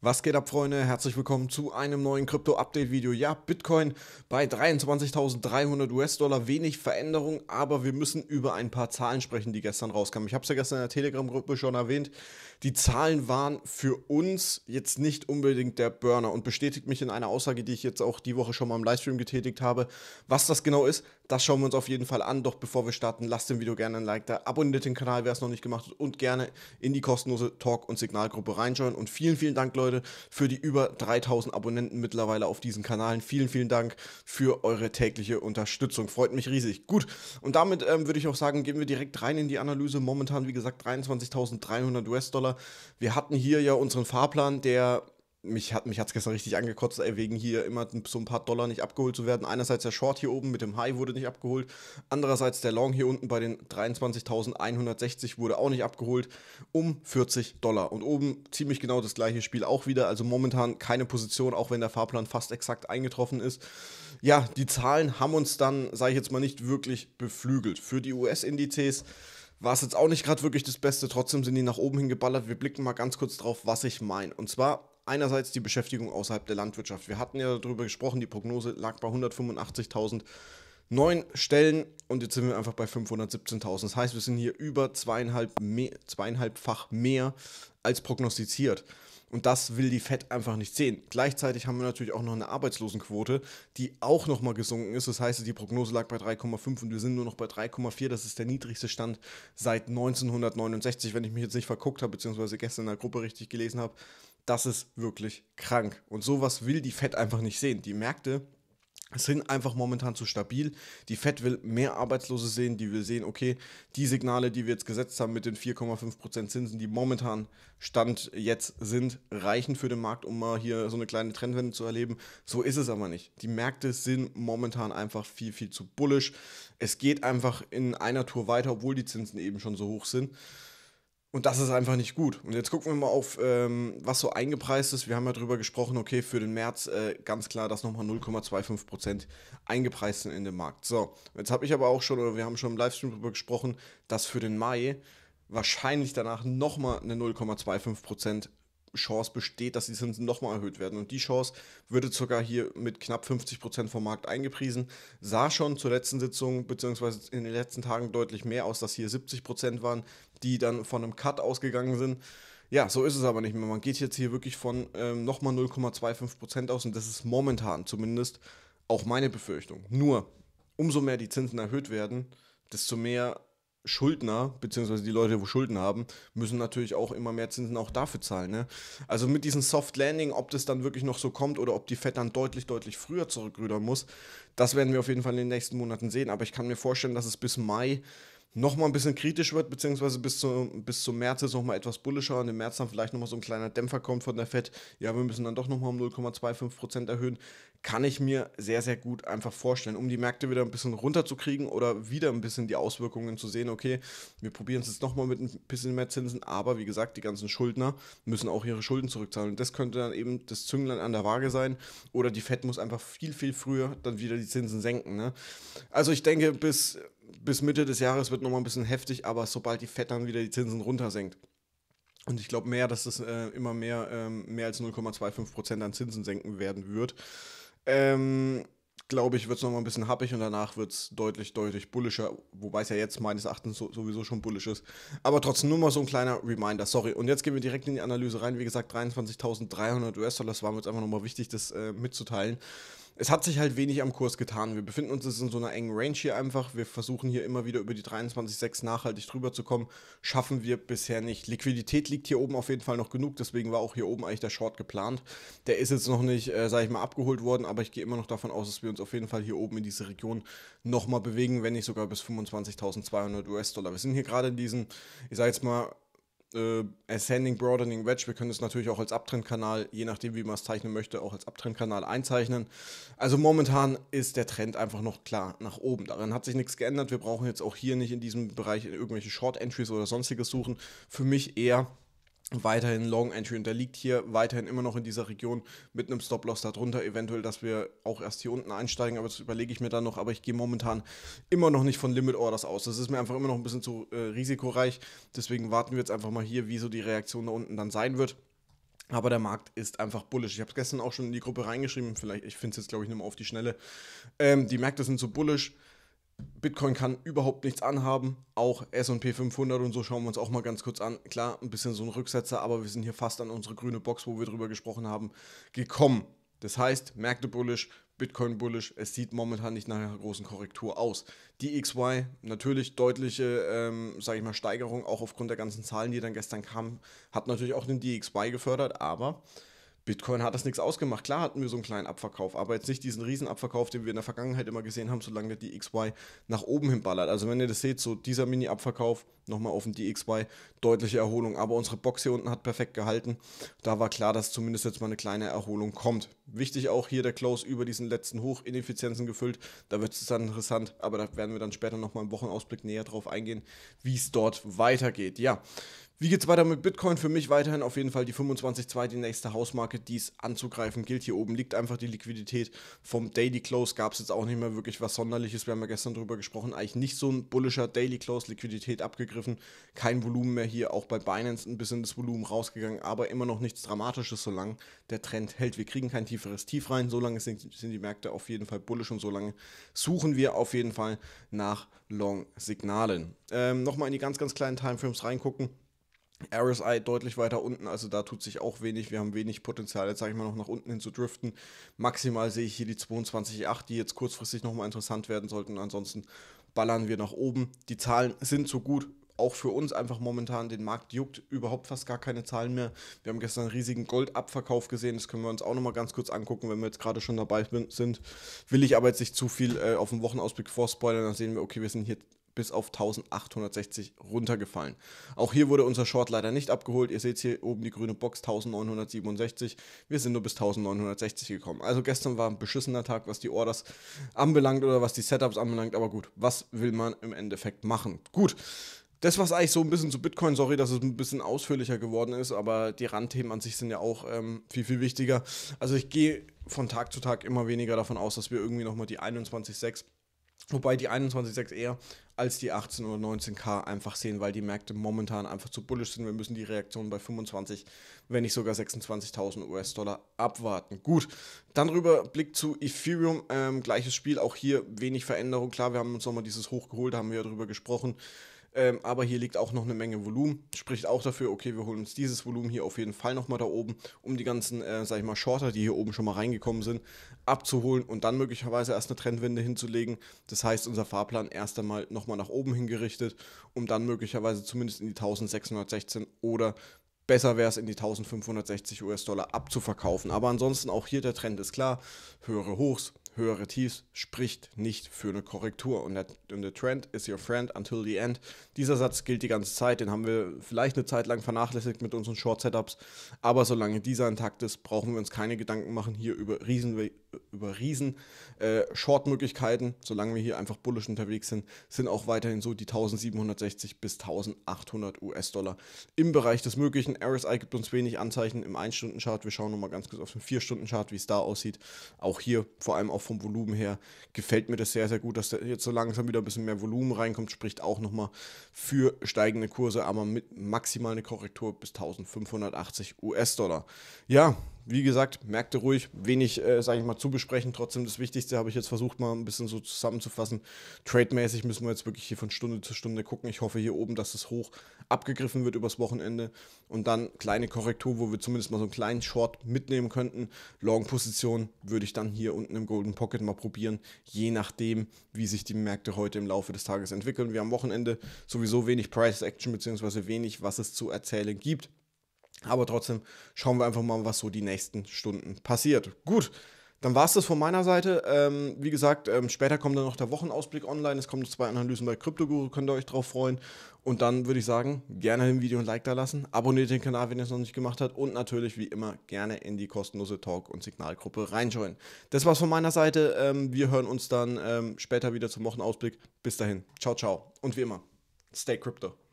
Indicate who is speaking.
Speaker 1: Was geht ab, Freunde? Herzlich willkommen zu einem neuen Krypto-Update-Video. Ja, Bitcoin bei 23.300 US-Dollar, wenig Veränderung, aber wir müssen über ein paar Zahlen sprechen, die gestern rauskamen. Ich habe es ja gestern in der Telegram-Gruppe schon erwähnt. Die Zahlen waren für uns jetzt nicht unbedingt der Burner und bestätigt mich in einer Aussage, die ich jetzt auch die Woche schon mal im Livestream getätigt habe. Was das genau ist, das schauen wir uns auf jeden Fall an. Doch bevor wir starten, lasst dem Video gerne ein Like da, abonniert den Kanal, wer es noch nicht gemacht hat und gerne in die kostenlose Talk- und Signalgruppe reinschauen. Und vielen, vielen Dank, Leute Leute, für die über 3000 Abonnenten mittlerweile auf diesen Kanälen. Vielen, vielen Dank für eure tägliche Unterstützung. Freut mich riesig. Gut, und damit ähm, würde ich auch sagen, gehen wir direkt rein in die Analyse. Momentan, wie gesagt, 23.300 US-Dollar. Wir hatten hier ja unseren Fahrplan, der mich hat mich gestern richtig angekotzt, ey, wegen hier immer so ein paar Dollar nicht abgeholt zu werden. Einerseits der Short hier oben mit dem High wurde nicht abgeholt, andererseits der Long hier unten bei den 23.160 wurde auch nicht abgeholt um 40 Dollar und oben ziemlich genau das gleiche Spiel auch wieder. Also momentan keine Position, auch wenn der Fahrplan fast exakt eingetroffen ist. Ja, die Zahlen haben uns dann, sage ich jetzt mal, nicht wirklich beflügelt. Für die US-Indizes war es jetzt auch nicht gerade wirklich das Beste, trotzdem sind die nach oben hingeballert. Wir blicken mal ganz kurz drauf, was ich meine. Und zwar einerseits die Beschäftigung außerhalb der Landwirtschaft. Wir hatten ja darüber gesprochen, die Prognose lag bei 185.000 neuen Stellen und jetzt sind wir einfach bei 517.000. Das heißt, wir sind hier über zweieinhalb mehr, zweieinhalbfach mehr als prognostiziert. Und das will die FED einfach nicht sehen. Gleichzeitig haben wir natürlich auch noch eine Arbeitslosenquote, die auch nochmal gesunken ist. Das heißt, die Prognose lag bei 3,5 und wir sind nur noch bei 3,4. Das ist der niedrigste Stand seit 1969, wenn ich mich jetzt nicht verguckt habe, beziehungsweise gestern in der Gruppe richtig gelesen habe das ist wirklich krank. Und sowas will die Fed einfach nicht sehen. Die Märkte sind einfach momentan zu stabil. Die Fed will mehr Arbeitslose sehen, die will sehen, okay, die Signale, die wir jetzt gesetzt haben mit den 4,5% Zinsen, die momentan Stand jetzt sind, reichen für den Markt, um mal hier so eine kleine Trendwende zu erleben. So ist es aber nicht. Die Märkte sind momentan einfach viel, viel zu bullisch. Es geht einfach in einer Tour weiter, obwohl die Zinsen eben schon so hoch sind. Und das ist einfach nicht gut. Und jetzt gucken wir mal auf, ähm, was so eingepreist ist. Wir haben ja drüber gesprochen, okay, für den März äh, ganz klar, dass nochmal 0,25% eingepreist sind in den Markt. So, jetzt habe ich aber auch schon, oder wir haben schon im Livestream drüber gesprochen, dass für den Mai wahrscheinlich danach nochmal eine 0,25% Chance besteht, dass die Zinsen nochmal erhöht werden. Und die Chance würde sogar hier mit knapp 50 Prozent vom Markt eingepriesen. Sah schon zur letzten Sitzung bzw. in den letzten Tagen deutlich mehr aus, dass hier 70 Prozent waren, die dann von einem Cut ausgegangen sind. Ja, so ist es aber nicht mehr. Man geht jetzt hier wirklich von ähm, nochmal 0,25 Prozent aus und das ist momentan zumindest auch meine Befürchtung. Nur, umso mehr die Zinsen erhöht werden, desto mehr Schuldner, beziehungsweise die Leute, wo Schulden haben, müssen natürlich auch immer mehr Zinsen auch dafür zahlen. Ne? Also mit diesem Soft Landing, ob das dann wirklich noch so kommt oder ob die Fed dann deutlich, deutlich früher zurückrüdern muss, das werden wir auf jeden Fall in den nächsten Monaten sehen. Aber ich kann mir vorstellen, dass es bis Mai nochmal ein bisschen kritisch wird, beziehungsweise bis, zu, bis zum März ist nochmal etwas bullischer und im März dann vielleicht nochmal so ein kleiner Dämpfer kommt von der FED, ja, wir müssen dann doch nochmal um 0,25% erhöhen, kann ich mir sehr, sehr gut einfach vorstellen, um die Märkte wieder ein bisschen runterzukriegen oder wieder ein bisschen die Auswirkungen zu sehen, okay, wir probieren es jetzt nochmal mit ein bisschen mehr Zinsen, aber wie gesagt, die ganzen Schuldner müssen auch ihre Schulden zurückzahlen und das könnte dann eben das Zünglein an der Waage sein oder die FED muss einfach viel, viel früher dann wieder die Zinsen senken. Ne? Also ich denke, bis bis Mitte des Jahres wird nochmal ein bisschen heftig, aber sobald die FED dann wieder die Zinsen runtersenkt. Und ich glaube mehr, dass das äh, immer mehr, ähm, mehr als 0,25 an Zinsen senken werden wird. Ähm, glaube ich, wird es nochmal ein bisschen happig und danach wird es deutlich, deutlich bullischer, wobei es ja jetzt meines Erachtens so, sowieso schon bullisch ist. Aber trotzdem nur mal so ein kleiner Reminder, sorry. Und jetzt gehen wir direkt in die Analyse rein. Wie gesagt, 23.300 US-Dollar, das war mir jetzt einfach nochmal wichtig, das äh, mitzuteilen es hat sich halt wenig am Kurs getan. Wir befinden uns jetzt in so einer engen Range hier einfach. Wir versuchen hier immer wieder über die 23,6 nachhaltig drüber zu kommen. Schaffen wir bisher nicht. Liquidität liegt hier oben auf jeden Fall noch genug. Deswegen war auch hier oben eigentlich der Short geplant. Der ist jetzt noch nicht, äh, sage ich mal, abgeholt worden. Aber ich gehe immer noch davon aus, dass wir uns auf jeden Fall hier oben in diese Region nochmal bewegen. Wenn nicht sogar bis 25.200 US-Dollar. Wir sind hier gerade in diesen, ich sage jetzt mal, äh, Ascending, Broadening, Wedge. Wir können es natürlich auch als Abtrendkanal, je nachdem, wie man es zeichnen möchte, auch als Abtrendkanal einzeichnen. Also momentan ist der Trend einfach noch klar nach oben. Daran hat sich nichts geändert. Wir brauchen jetzt auch hier nicht in diesem Bereich irgendwelche Short Entries oder sonstiges suchen. Für mich eher weiterhin Long Entry und der liegt hier weiterhin immer noch in dieser Region mit einem Stop-Loss darunter, eventuell, dass wir auch erst hier unten einsteigen, aber das überlege ich mir dann noch, aber ich gehe momentan immer noch nicht von Limit Orders aus, das ist mir einfach immer noch ein bisschen zu äh, risikoreich, deswegen warten wir jetzt einfach mal hier, wie so die Reaktion da unten dann sein wird. Aber der Markt ist einfach bullish. Ich habe es gestern auch schon in die Gruppe reingeschrieben. Vielleicht, ich finde es jetzt, glaube ich, nur mal auf die Schnelle. Ähm, die Märkte sind so bullish. Bitcoin kann überhaupt nichts anhaben. Auch SP 500 und so schauen wir uns auch mal ganz kurz an. Klar, ein bisschen so ein Rücksetzer, aber wir sind hier fast an unsere grüne Box, wo wir drüber gesprochen haben, gekommen. Das heißt, Märkte bullish, Bitcoin bullish. Es sieht momentan nicht nach einer großen Korrektur aus. Die XY natürlich deutliche, ähm, sage ich mal, Steigerung, auch aufgrund der ganzen Zahlen, die dann gestern kamen, hat natürlich auch den DXY gefördert, aber Bitcoin hat das nichts ausgemacht. Klar hatten wir so einen kleinen Abverkauf, aber jetzt nicht diesen riesen Abverkauf, den wir in der Vergangenheit immer gesehen haben, solange der DXY nach oben hin ballert. Also wenn ihr das seht, so dieser Mini-Abverkauf, nochmal auf dem DXY, deutliche Erholung. Aber unsere Box hier unten hat perfekt gehalten. Da war klar, dass zumindest jetzt mal eine kleine Erholung kommt. Wichtig auch hier der Close über diesen letzten Hoch, Ineffizienzen gefüllt. Da wird es dann interessant, aber da werden wir dann später nochmal im Wochenausblick näher drauf eingehen, wie es dort weitergeht. Ja, wie geht es weiter mit Bitcoin? Für mich weiterhin auf jeden Fall die 25.2, die nächste Hausmarke, die es anzugreifen gilt. Hier oben liegt einfach die Liquidität vom Daily Close. Gab es jetzt auch nicht mehr wirklich was Sonderliches. Wir haben ja gestern darüber gesprochen. Eigentlich nicht so ein bullischer Daily Close. Liquidität abgegriffen. Kein Volumen mehr hier. Auch bei Binance ein bisschen das Volumen rausgegangen. Aber immer noch nichts Dramatisches, solange der Trend hält. Wir kriegen kein tieferes Tief rein. Solange sind, sind die Märkte auf jeden Fall bullisch und solange suchen wir auf jeden Fall nach Long-Signalen. Ähm, Nochmal in die ganz, ganz kleinen Timeframes reingucken. RSI deutlich weiter unten, also da tut sich auch wenig. Wir haben wenig Potenzial, jetzt sage ich mal, noch nach unten hin zu driften. Maximal sehe ich hier die 22,8, die jetzt kurzfristig nochmal interessant werden sollten. Ansonsten ballern wir nach oben. Die Zahlen sind so gut, auch für uns einfach momentan. Den Markt juckt überhaupt fast gar keine Zahlen mehr. Wir haben gestern einen riesigen Goldabverkauf gesehen, das können wir uns auch nochmal ganz kurz angucken, wenn wir jetzt gerade schon dabei sind. Will ich aber jetzt nicht zu viel äh, auf den Wochenausblick vorspoilern, dann sehen wir, okay, wir sind hier bis auf 1860 runtergefallen. Auch hier wurde unser Short leider nicht abgeholt. Ihr seht hier oben die grüne Box 1967. Wir sind nur bis 1960 gekommen. Also gestern war ein beschissener Tag, was die Orders anbelangt oder was die Setups anbelangt. Aber gut, was will man im Endeffekt machen? Gut. Das war es eigentlich so ein bisschen zu Bitcoin. Sorry, dass es ein bisschen ausführlicher geworden ist, aber die Randthemen an sich sind ja auch ähm, viel, viel wichtiger. Also ich gehe von Tag zu Tag immer weniger davon aus, dass wir irgendwie nochmal die 21.6 Wobei die 21.6 eher als die 18 oder 19K einfach sehen, weil die Märkte momentan einfach zu bullisch sind. Wir müssen die Reaktion bei 25, wenn nicht sogar 26.000 US-Dollar abwarten. Gut, dann rüber Blick zu Ethereum. Ähm, gleiches Spiel, auch hier wenig Veränderung. Klar, wir haben uns nochmal dieses Hoch geholt, haben wir ja darüber gesprochen. Ähm, aber hier liegt auch noch eine Menge Volumen. Spricht auch dafür, okay, wir holen uns dieses Volumen hier auf jeden Fall nochmal da oben, um die ganzen, äh, sag ich mal, Shorter, die hier oben schon mal reingekommen sind, abzuholen und dann möglicherweise erst eine Trendwende hinzulegen. Das heißt, unser Fahrplan erst einmal nochmal nach oben hingerichtet, um dann möglicherweise zumindest in die 1616 oder besser wäre es in die 1560 US-Dollar abzuverkaufen. Aber ansonsten auch hier der Trend ist klar, höhere Hochs, höhere Tiefs spricht nicht für eine Korrektur. Und der, und der Trend is your friend until the end. Dieser Satz gilt die ganze Zeit, den haben wir vielleicht eine Zeit lang vernachlässigt mit unseren Short-Setups. Aber solange dieser intakt ist, brauchen wir uns keine Gedanken machen hier über riesen, äh, über riesen äh, Short-Möglichkeiten. Solange wir hier einfach bullisch unterwegs sind, sind auch weiterhin so die 1760 bis 1800 US-Dollar im Bereich des Möglichen. RSI gibt uns wenig Anzeichen im 1-Stunden-Chart. Wir schauen nochmal ganz kurz auf den 4-Stunden-Chart, wie es da aussieht. Auch hier vor allem auf vom Volumen her gefällt mir das sehr, sehr gut, dass da jetzt so langsam wieder ein bisschen mehr Volumen reinkommt, spricht auch nochmal für steigende Kurse, aber mit maximal eine Korrektur bis 1580 US-Dollar. Ja, wie gesagt, Märkte ruhig, wenig, äh, sage ich mal, zu besprechen. Trotzdem das Wichtigste habe ich jetzt versucht, mal ein bisschen so zusammenzufassen. Trademäßig müssen wir jetzt wirklich hier von Stunde zu Stunde gucken. Ich hoffe hier oben, dass es hoch abgegriffen wird übers Wochenende und dann kleine Korrektur, wo wir zumindest mal so einen kleinen Short mitnehmen könnten. Long-Position würde ich dann hier unten im Golden Pocket mal probieren, je nachdem, wie sich die Märkte heute im Laufe des Tages entwickeln. Wir haben am Wochenende sowieso wenig Price Action beziehungsweise wenig, was es zu erzählen gibt. Aber trotzdem schauen wir einfach mal, was so die nächsten Stunden passiert. Gut, dann war es das von meiner Seite. Ähm, wie gesagt, ähm, später kommt dann noch der Wochenausblick online. Es kommen zwei Analysen bei CryptoGuru, könnt ihr euch drauf freuen. Und dann würde ich sagen, gerne im Video ein Like da lassen. Abonniert den Kanal, wenn ihr es noch nicht gemacht habt. Und natürlich, wie immer, gerne in die kostenlose Talk- und Signalgruppe reinschauen. Das war's von meiner Seite. Ähm, wir hören uns dann ähm, später wieder zum Wochenausblick. Bis dahin. Ciao, ciao. Und wie immer, stay crypto.